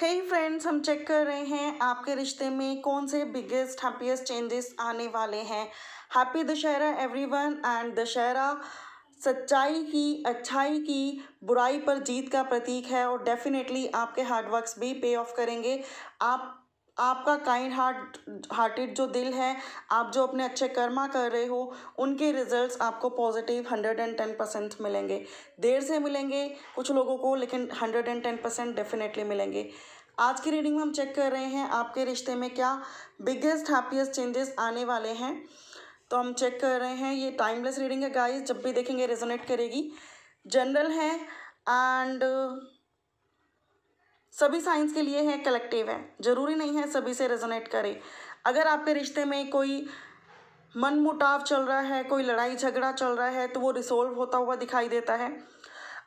हे hey friends हम check कर रहे हैं आपके रिश्ते में कौन से बिगेस्ट हैप्पीएस्ट चेंजेस आने वाले हैं happy Dussehra everyone and Dussehra सच्चाई की अच्छाई की बुराई पर जीत का प्रतीक है और डेफिनेटली आपके हार्डवर्क्स भी पे ऑफ करेंगे आप आपका काइंड हार्ट हार्टेड जो दिल है आप जो अपने अच्छे कर्मा कर रहे हो उनके रिजल्ट्स आपको positive hundred and ten percent मिलेंगे देर से मिलेंगे कुछ लोगों को लेकिन hundred and ten percent definitely मिलेंगे आज की रीडिंग में हम चेक कर रहे हैं आपके रिश्ते में क्या बिगेस्ट हैप्पीएस्ट चेंजेस आने वाले हैं तो हम चेक कर रहे हैं ये टाइमलेस रीडिंग है गाइस जब भी देखेंगे रेजोनेट करेगी जनरल है एंड सभी साइंस के लिए है कलेक्टिव है ज़रूरी नहीं है सभी से रेजोनेट करे अगर आपके रिश्ते में कोई मन मुटाव चल रहा है कोई लड़ाई झगड़ा चल रहा है तो वो रिसोल्व होता हुआ दिखाई देता है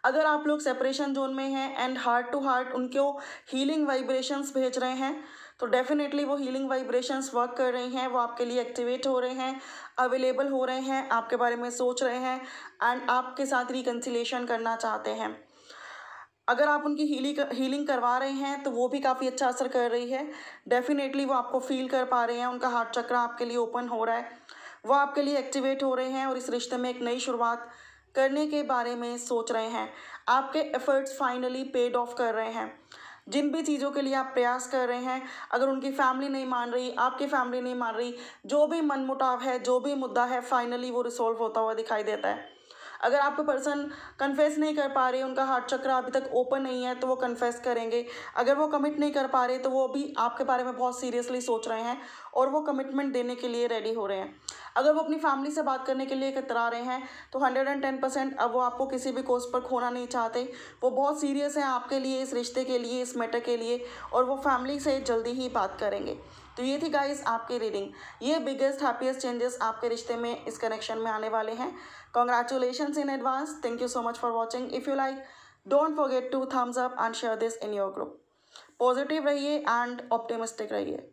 अगर आप लोग सेपरेशन जोन में हैं एंड हार्ट टू हार्ट उनको हीलिंग वाइब्रेशंस भेज रहे हैं तो डेफिनेटली वो हीलिंग वाइब्रेशंस वर्क कर रही हैं वो आपके लिए एक्टिवेट हो रहे हैं अवेलेबल हो रहे हैं आपके बारे में सोच रहे हैं एंड आपके साथ रिकन्सिलेशन करना चाहते हैं अगर आप उनकी हीलिंग हीलिंग करवा रहे हैं तो वो भी काफ़ी अच्छा असर कर रही है डेफिनेटली वो आपको फील कर पा रहे हैं उनका हार्ट चक्र आपके लिए ओपन हो रहा है वो आपके लिए एक्टिवेट हो रहे हैं और इस रिश्ते में एक नई शुरुआत करने के बारे में सोच रहे हैं आपके एफर्ट्स फाइनली पेड ऑफ कर रहे हैं जिन भी चीज़ों के लिए आप प्रयास कर रहे हैं अगर उनकी फैमिली नहीं मान रही आपकी फैमिली नहीं मान रही जो भी मनमुटाव है जो भी मुद्दा है फाइनली वो रिसोल्व होता हुआ दिखाई देता है अगर आपको पर्सन कन्फेस नहीं कर पा रहे उनका हार्ट चक्र अभी तक ओपन नहीं है तो वो कन्फेस करेंगे अगर वो कमिट नहीं कर पा रहे तो वो भी आपके बारे में बहुत सीरियसली सोच रहे हैं और वो कमिटमेंट देने के लिए रेडी हो रहे हैं अगर वो अपनी फैमिली से बात करने के लिए कतरा रहे हैं तो हंड्रेड एंड टेन परसेंट अब वो आपको किसी भी कोर्स पर खोना नहीं चाहते वो बहुत सीरियस हैं आपके लिए इस रिश्ते के लिए इस मैटर के लिए और वो फैमिली से जल्दी ही बात करेंगे तो ये थी गाइस आपकी रीडिंग ये बिगेस्ट हैप्पीएस्ट चेंजेस आपके रिश्ते में इस कनेक्शन में आने वाले हैं congratulation Congratulations in advance. Thank you so much for watching. If you like, don't forget to thumbs up and share this in your group. and optimistic.